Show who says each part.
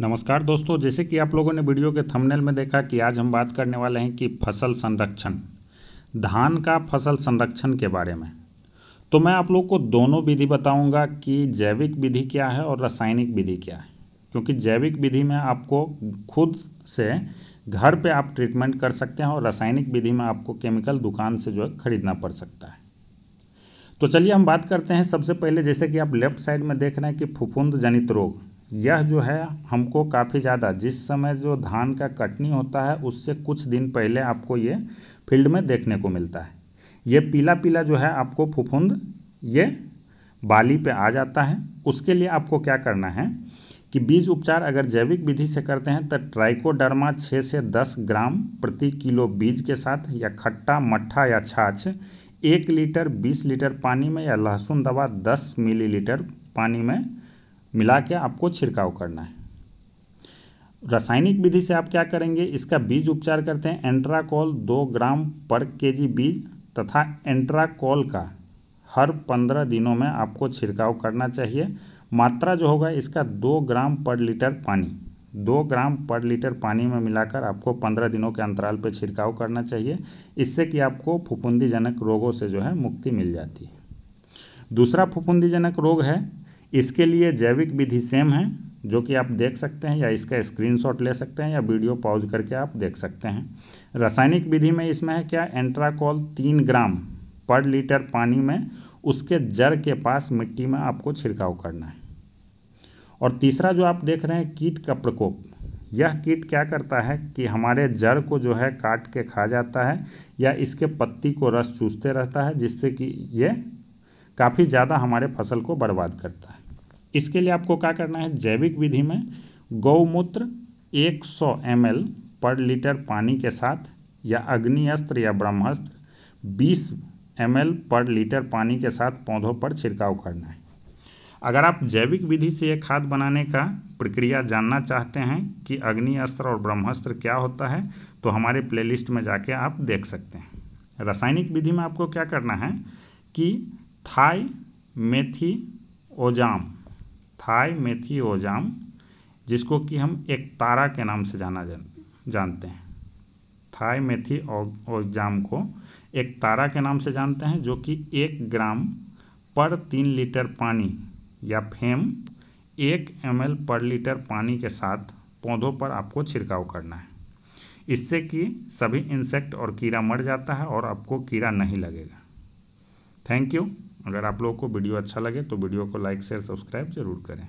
Speaker 1: नमस्कार दोस्तों जैसे कि आप लोगों ने वीडियो के थंबनेल में देखा कि आज हम बात करने वाले हैं कि फसल संरक्षण धान का फसल संरक्षण के बारे में तो मैं आप लोग को दोनों विधि बताऊंगा कि जैविक विधि क्या है और रासायनिक विधि क्या है क्योंकि जैविक विधि में आपको खुद से घर पे आप ट्रीटमेंट कर सकते हैं और रासायनिक विधि में आपको केमिकल दुकान से जो है ख़रीदना पड़ सकता है तो चलिए हम बात करते हैं सबसे पहले जैसे कि आप लेफ्ट साइड में देख रहे हैं कि फुफुंद जनित रोग यह जो है हमको काफ़ी ज़्यादा जिस समय जो धान का कटनी होता है उससे कुछ दिन पहले आपको ये फील्ड में देखने को मिलता है ये पीला पीला जो है आपको फुफुंद ये बाली पे आ जाता है उसके लिए आपको क्या करना है कि बीज उपचार अगर जैविक विधि से करते हैं तो ट्राइकोडर्मा 6 से 10 ग्राम प्रति किलो बीज के साथ या खट्टा मट्ठा या छाछ एक लीटर 20 लीटर पानी में या लहसुन दवा 10 मिलीलीटर पानी में मिला हम्म। के आपको छिड़काव करना है रासायनिक विधि से आप क्या करेंगे इसका बीज उपचार करते हैं एंट्राकोल दो ग्राम पर के बीज तथा एंट्राकोल का हर पंद्रह दिनों में आपको छिड़काव करना चाहिए मात्रा जो होगा इसका दो ग्राम पर लीटर पानी दो ग्राम पर लीटर पानी में मिलाकर आपको पंद्रह दिनों के अंतराल पर छिड़काव करना चाहिए इससे कि आपको फुपुंदीजनक रोगों से जो है मुक्ति मिल जाती है दूसरा फुफुंदीजनक रोग है इसके लिए जैविक विधि सेम है जो कि आप देख सकते हैं या इसका स्क्रीनशॉट ले सकते हैं या वीडियो पॉज करके आप देख सकते हैं रासायनिक विधि में इसमें है क्या एंट्राकोल तीन ग्राम पर लीटर पानी में उसके जड़ के पास मिट्टी में आपको छिड़काव करना है और तीसरा जो आप देख रहे हैं कीट का प्रकोप यह कीट क्या करता है कि हमारे जड़ को जो है काट के खा जाता है या इसके पत्ती को रस चूसते रहता है जिससे कि ये काफ़ी ज़्यादा हमारे फसल को बर्बाद करता है इसके लिए आपको क्या करना है जैविक विधि में गौमूत्र 100 एल पर लीटर पानी के साथ या अग्निअस्त्र या ब्रह्मास्त्र 20 एल पर लीटर पानी के साथ पौधों पर छिड़काव करना है अगर आप जैविक विधि से यह खाद बनाने का प्रक्रिया जानना चाहते हैं कि अग्निअस्त्र और ब्रह्मास्त्र क्या होता है तो हमारे प्लेलिस्ट में जाके आप देख सकते हैं रासायनिक विधि में आपको क्या करना है कि थाई मेथी ओजाम थाई मेथी ओजाम जिसको कि हम एक तारा के नाम से जाना जान, जानते हैं थाई मेथी ओजाम को एक तारा के नाम से जानते हैं जो कि एक ग्राम पर तीन लीटर पानी या फेम एक एम पर लीटर पानी के साथ पौधों पर आपको छिड़काव करना है इससे कि सभी इंसेक्ट और कीड़ा मर जाता है और आपको कीड़ा नहीं लगेगा थैंक यू अगर आप लोगों को वीडियो अच्छा लगे तो वीडियो को लाइक शेयर सब्सक्राइब जरूर करें